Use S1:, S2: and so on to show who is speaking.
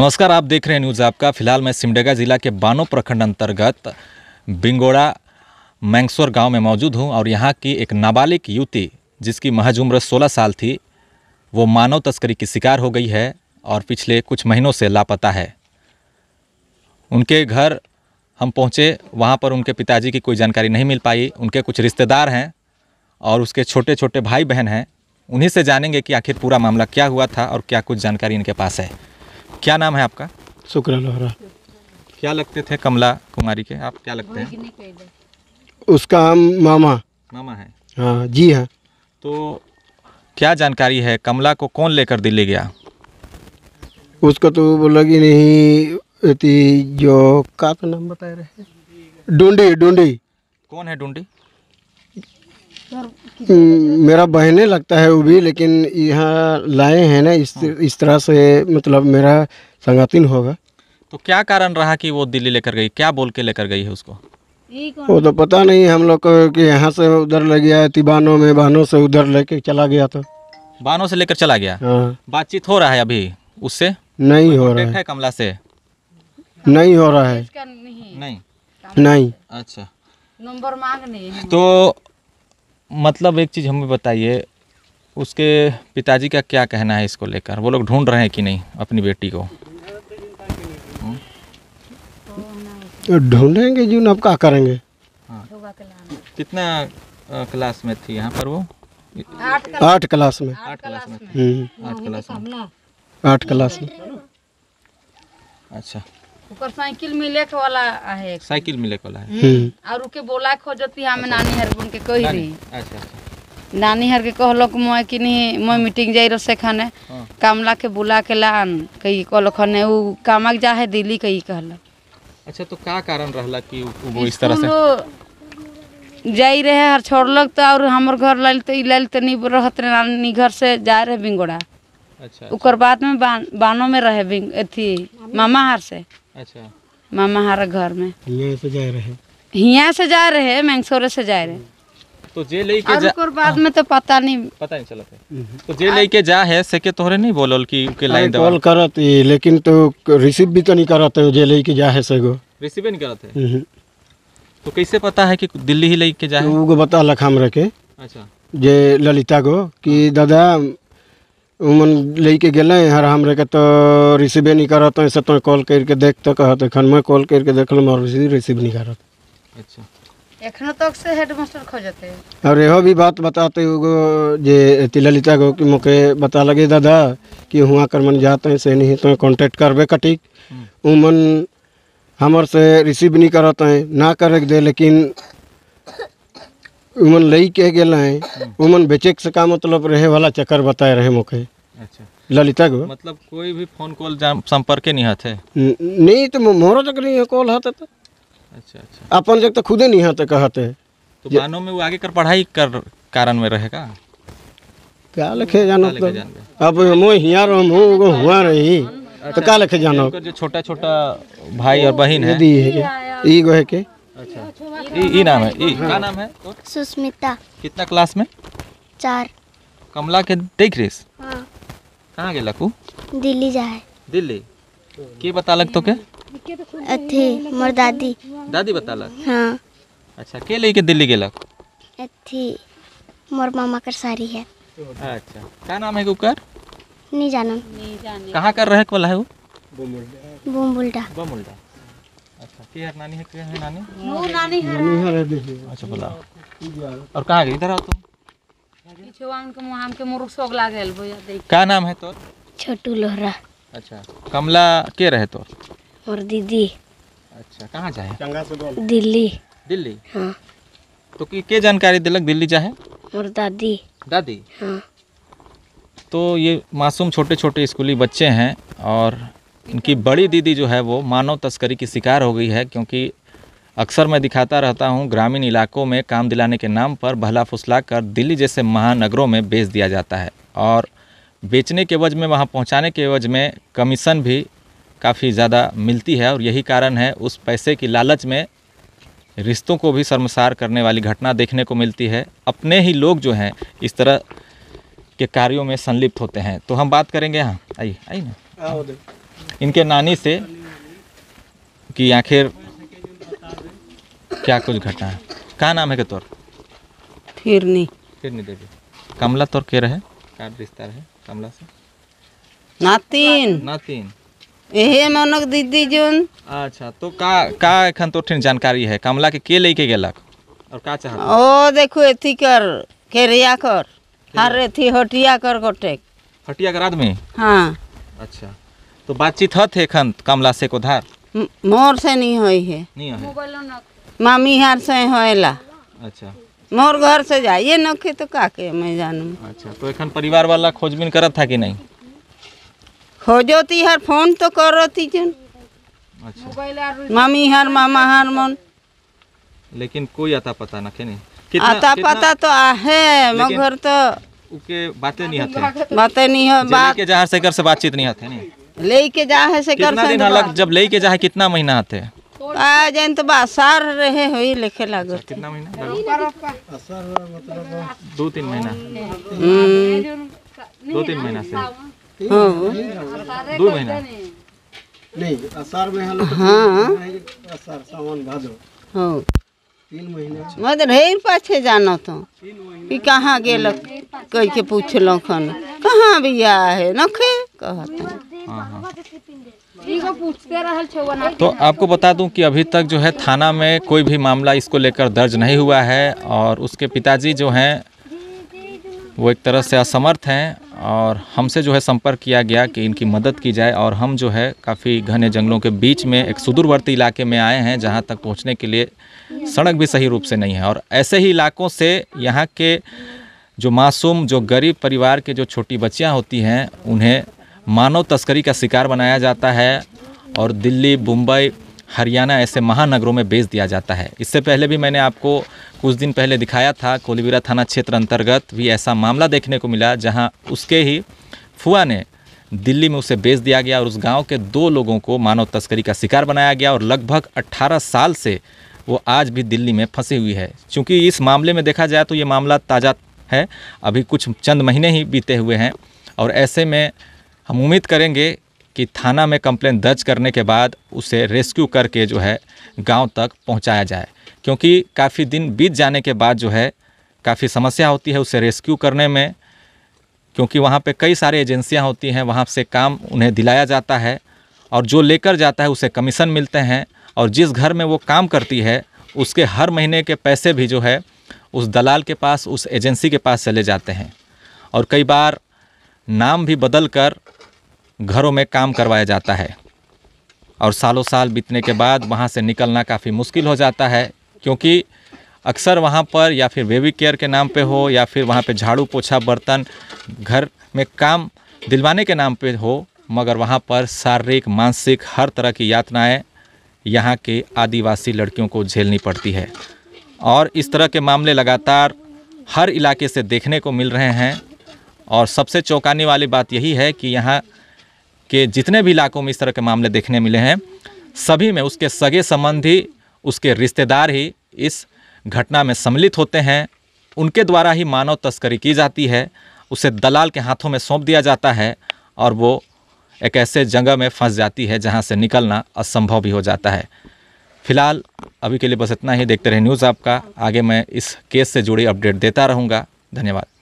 S1: नमस्कार आप देख रहे हैं न्यूज़ आपका फिलहाल मैं सिमडेगा जिला के बानो प्रखंड अंतर्गत बिंगोड़ा मैंगसोर गांव में मौजूद हूं और यहां की एक नाबालिग युवती जिसकी महज उम्र सोलह साल थी वो मानव तस्करी की शिकार हो गई है और पिछले कुछ महीनों से लापता है उनके घर हम पहुँचे वहाँ पर उनके पिताजी की कोई जानकारी नहीं मिल पाई उनके कुछ रिश्तेदार हैं और उसके छोटे छोटे भाई बहन हैं उन्हीं से जानेंगे कि आखिर पूरा मामला क्या हुआ था और क्या कुछ जानकारी इनके पास है क्या नाम है आपका
S2: शुक्र लोहरा
S1: क्या लगते थे कमला कुमारी के आप क्या लगते हैं
S2: उसका हम मामा मामा है हाँ जी हाँ
S1: तो क्या जानकारी है कमला को कौन लेकर दिल्ली गया
S2: उसको तो बोला कि नहीं जो का तो नाम बता रहे डूडी डूडी कौन है डूडी हम्म, मेरा बहने लगता है वो भी हाँ। लेकिन यहाँ लाए हैं ना इस हाँ। इस तरह से मतलब मेरा संगतिन होगा
S1: तो क्या कारण रहा कि वो दिल्ली लेकर गई क्या बोल के लेकर गई है उसको
S2: वो तो पता नहीं हम लोग को कि यहाँ से उधर ले गया है तिबानों में बहनों से उधर लेके चला गया था तो।
S1: बानों से लेकर चला गया हाँ। बातचीत हो रहा है अभी उससे नहीं हो रहा है कमला से
S2: नहीं हो रहा है
S3: नहीं
S2: नहीं
S1: अच्छा
S3: नंबर मांग नहीं तो
S1: मतलब एक चीज़ हमें बताइए उसके पिताजी का क्या कहना है इसको लेकर वो लोग ढूंढ रहे हैं कि नहीं अपनी बेटी
S2: को तो ढूंढेंगे जून अब क्या करेंगे हाँ।
S1: कितना क्लास में थी यहाँ पर वो
S2: आठ क्लास में आठ क्लास में हम्म। आठ क्लास
S3: में
S2: आठ क्लास में अच्छा
S3: ओकर साइकिल मिले के वाला है साइकिल मिले के वाला है और उके बोला खोजती हम हाँ, नानी हर बुन के कही रही अच्छा अच्छा नानी हर के कहलक मैं कि नहीं मैं मीटिंग जाई रसे खाने हाँ। कामला के बुला के लान कही कहलक खने उ कामक जा है दिल्ली कही कहलक
S1: अच्छा तो का कारण रहला कि वो इस तरह
S3: से जाई रहे हर छोड़ छोड़लक तो और हमर घर लाइल तो लाइल तो नहीं रहत नानी घर से जा रहे बिंगोड़ा अच्छा, अच्छा। उकर बाद में बानो में रहे बिंग अथी मामा हर से अच्छा मामा हर घर में यहाँ से जा रहे यहाँ से जा रहे मैंगसोर से जा रहे
S1: तो जे लेके जा
S3: और बाद में तो पता नहीं पता नहीं चला था
S1: हम्म। तो जे लेके जा है से के तोहरे नहीं बोलल की के हाँ, लाइन दे कॉल
S2: करत लेकिन तो रिसीव भी तो नहीं करत जे लेके जा है से गो
S1: रिसीव नहीं करत है हम्म। तो कैसे पता है कि दिल्ली ही लेके जाए
S2: वो बता लखाम रखे अच्छा जे ललिता को कि दादा उमन लेके गए हर हमरे के तो रिसीवे नहीं करत ऐसे तो कॉल करके देख तो कहते एखन मैं कॉल करके देख लो मोर रिसीव नहीं करत
S3: अच्छा एखनो तक से हेडमास्टर खोजते
S2: और यह भी बात बताते हुए जे तिललिता गो कि मुके बता लगे दादा कि हुआ कर मन जाते हैं से नहीं तो कांटेक्ट करबे कटिक हम्म। उमन हमर से रिसीव नहीं करत हैं ना करे दे लेकिन उमन लई के गेल हैं उमन बेचे से का मतलब रहे वाला चक्कर बताए रहे मोके अच्छा ललिता को
S1: मतलब कोई भी फोन कॉल संपर्क नहीं हाथ
S2: नहीं तो मोरो तक नहीं है कॉल हाथ तो। अच्छा अच्छा अपन जब तक तो खुदे नहीं हाथ कहते
S1: तो गानों में वो आगे कर पढ़ाई कर कारण में रहेगा
S2: क्या लिखे जानो तो अब हम यहाँ रहूँ हुआ रही तो क्या अच्छा। लिखे जानो
S1: जो छोटा छोटा भाई और बहन है ई गो है के अच्छा
S2: ई नाम है ई क्या नाम है सुस्मिता कितना क्लास में चार
S1: कमला के देख रेस हाँ। कहाँ गया कू दिल्ली जाए दिल्ली के लग तो के
S2: अथे तो मोर दादी
S1: दादी बता लग हाँ अच्छा के लेके दिल्ली गेलक
S2: अथे मोर मामा कर सारी है अच्छा क्या नाम है कुकर नहीं जाना कहाँ कर रहे वाला है वो बुमबुल्डा
S1: बुमबुल्डा नानी है है नानी नो नानी है नानी है अच्छा बोला और कहां गई इधर आओ
S3: तुम मुंह मुरुख लागल देख का नाम है तोर
S2: छोटू लोहरा अच्छा
S1: कमला के रहे तोर और दीदी अच्छा कहां जाए दिल्ली दिल्ली हां तो की के जानकारी दिलक दिल्ली जाए
S2: और दादी दादी हाँ।
S1: तो ये मासूम छोटे छोटे स्कूली बच्चे हैं और इनकी बड़ी दीदी जो है वो मानव तस्करी की शिकार हो गई है क्योंकि अक्सर मैं दिखाता रहता हूँ ग्रामीण इलाकों में काम दिलाने के नाम पर भला फुसला कर दिल्ली जैसे महानगरों में बेच दिया जाता है और बेचने के वज में वहाँ पहुँचाने के वज में कमीशन भी काफ़ी ज़्यादा मिलती है और यही कारण है उस पैसे की लालच में रिश्तों को भी शर्मसार करने वाली घटना देखने को मिलती है अपने ही लोग जो हैं इस तरह के कार्यों में संलिप्त होते हैं तो हम बात करेंगे हाँ आइए आइए ना इनके नानी से कि आखिर क्या कुछ घटना है क्या नाम है के तोर फिरनी फिरनी देवी कमला तोर के रहे का रिश्ता रहे कमला से
S3: नातीन नातीन एहे मनक दीदी जोन
S1: अच्छा तो का का एखन तो ठिन जानकारी है कमला के के लेके गेलक और का
S3: चाहत ओ देखो एथी कर केरिया कर हर एथी हटिया कर गोटेक
S1: हटिया कर आदमी हां अच्छा तो बातचीत हत है खन कमला से को धार
S3: मोर से नहीं होई है
S1: नहीं होई
S3: मामी हार से होएला अच्छा मोर घर से जाइए नखे तो का के मैं जानू
S1: अच्छा तो एखन परिवार वाला खोजबीन करत था कि नहीं
S3: खोजो ती हर फोन तो करो ती जन अच्छा मामी हर मामा हर मन
S1: लेकिन कोई आता पता नखे नहीं कितना, आता कितना? पता तो आहे मगर तो उके बातें नहीं आते
S3: बातें नहीं हो बात
S1: के जहर से कर से बातचीत नहीं आते नहीं
S3: ले के जा है से कर कितना दिन अलग
S1: जब ले के जा है कितना महीना आते
S3: आ जाए तो बासार रहे हुई लेखे लागो अच्छा, कितना महीना
S1: दो तीन महीना
S2: हम्म। दो तीन महीना से हाँ। दो महीना नहीं आसार में तो हाँ आसार सावन भादो हाँ मत
S3: ढेर पाछे जानो तो कि कहाँ गेल कह के पूछल खन कहाँ भी है नखे कहते हाँ, हाँ। तो
S1: आपको बता दूं कि अभी तक जो है थाना में कोई भी मामला इसको लेकर दर्ज नहीं हुआ है और उसके पिताजी जो हैं वो एक तरह से असमर्थ हैं और हमसे जो है संपर्क किया गया कि इनकी मदद की जाए और हम जो है काफ़ी घने जंगलों के बीच में एक सुदूरवर्ती इलाके में आए हैं जहां तक पहुंचने के लिए सड़क भी सही रूप से नहीं है और ऐसे ही इलाकों से यहाँ के जो मासूम जो गरीब परिवार के जो छोटी बच्चियाँ होती हैं उन्हें मानव तस्करी का शिकार बनाया जाता है और दिल्ली मुंबई हरियाणा ऐसे महानगरों में बेच दिया जाता है इससे पहले भी मैंने आपको कुछ दिन पहले दिखाया था कोलीबीरा थाना क्षेत्र अंतर्गत भी ऐसा मामला देखने को मिला जहां उसके ही फुआ ने दिल्ली में उसे बेच दिया गया और उस गांव के दो लोगों को मानव तस्करी का शिकार बनाया गया और लगभग 18 साल से वो आज भी दिल्ली में फंसी हुई है क्योंकि इस मामले में देखा जाए तो ये मामला ताज़ा है अभी कुछ चंद महीने ही बीते हुए हैं और ऐसे में हम उम्मीद करेंगे कि थाना में कंप्लेन दर्ज करने के बाद उसे रेस्क्यू करके जो है गांव तक पहुंचाया जाए क्योंकि काफ़ी दिन बीत जाने के बाद जो है काफ़ी समस्या होती है उसे रेस्क्यू करने में क्योंकि वहाँ पे कई सारी एजेंसियाँ होती हैं वहाँ से काम उन्हें दिलाया जाता है और जो लेकर जाता है उसे कमीशन मिलते हैं और जिस घर में वो काम करती है उसके हर महीने के पैसे भी जो है उस दलाल के पास उस एजेंसी के पास चले जाते हैं और कई बार नाम भी बदल कर घरों में काम करवाया जाता है और सालों साल बीतने के बाद वहाँ से निकलना काफ़ी मुश्किल हो जाता है क्योंकि अक्सर वहाँ पर या फिर बेबी केयर के नाम पे हो या फिर वहाँ पे झाड़ू पोछा बर्तन घर में काम दिलवाने के नाम पे हो मगर वहाँ पर शारीरिक मानसिक हर तरह की यातनाएं यहाँ के आदिवासी लड़कियों को झेलनी पड़ती है और इस तरह के मामले लगातार हर इलाके से देखने को मिल रहे हैं और सबसे चौंकाने वाली बात यही है कि यहाँ के जितने भी इलाकों में इस तरह के मामले देखने मिले हैं सभी में उसके सगे संबंधी उसके रिश्तेदार ही इस घटना में सम्मिलित होते हैं उनके द्वारा ही मानव तस्करी की जाती है उसे दलाल के हाथों में सौंप दिया जाता है और वो एक ऐसे जगह में फंस जाती है जहाँ से निकलना असंभव भी हो जाता है फिलहाल अभी के लिए बस इतना ही देखते रहे न्यूज़ आपका आगे मैं इस केस से जुड़ी अपडेट देता रहूँगा धन्यवाद